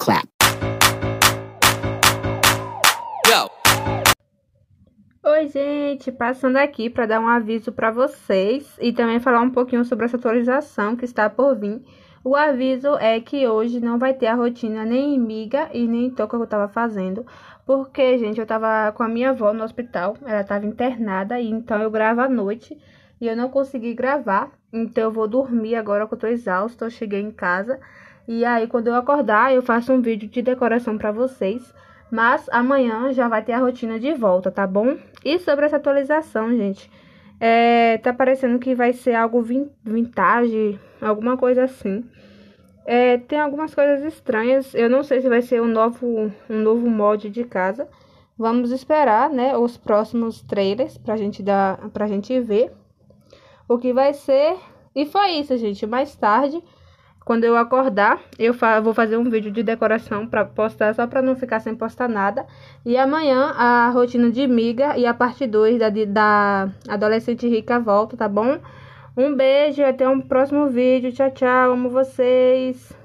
clap. Oi, gente, passando aqui para dar um aviso para vocês e também falar um pouquinho sobre essa atualização que está por vir. O aviso é que hoje não vai ter a rotina nem miga e nem toca que eu estava fazendo, porque, gente, eu estava com a minha avó no hospital, ela estava internada e então eu gravo à noite e eu não consegui gravar, então eu vou dormir agora que eu tô exausto, eu cheguei em casa. E aí, quando eu acordar, eu faço um vídeo de decoração para vocês. Mas amanhã já vai ter a rotina de volta, tá bom? E sobre essa atualização, gente. É, tá parecendo que vai ser algo vintage, alguma coisa assim. É, tem algumas coisas estranhas. Eu não sei se vai ser um novo, um novo mod de casa. Vamos esperar, né, os próximos trailers pra gente dar, pra gente ver o que vai ser. E foi isso, gente. Mais tarde quando eu acordar, eu fa vou fazer um vídeo de decoração para postar, só para não ficar sem postar nada. E amanhã a rotina de miga e a parte 2 da, da adolescente rica volta, tá bom? Um beijo, até um próximo vídeo. Tchau, tchau. Amo vocês.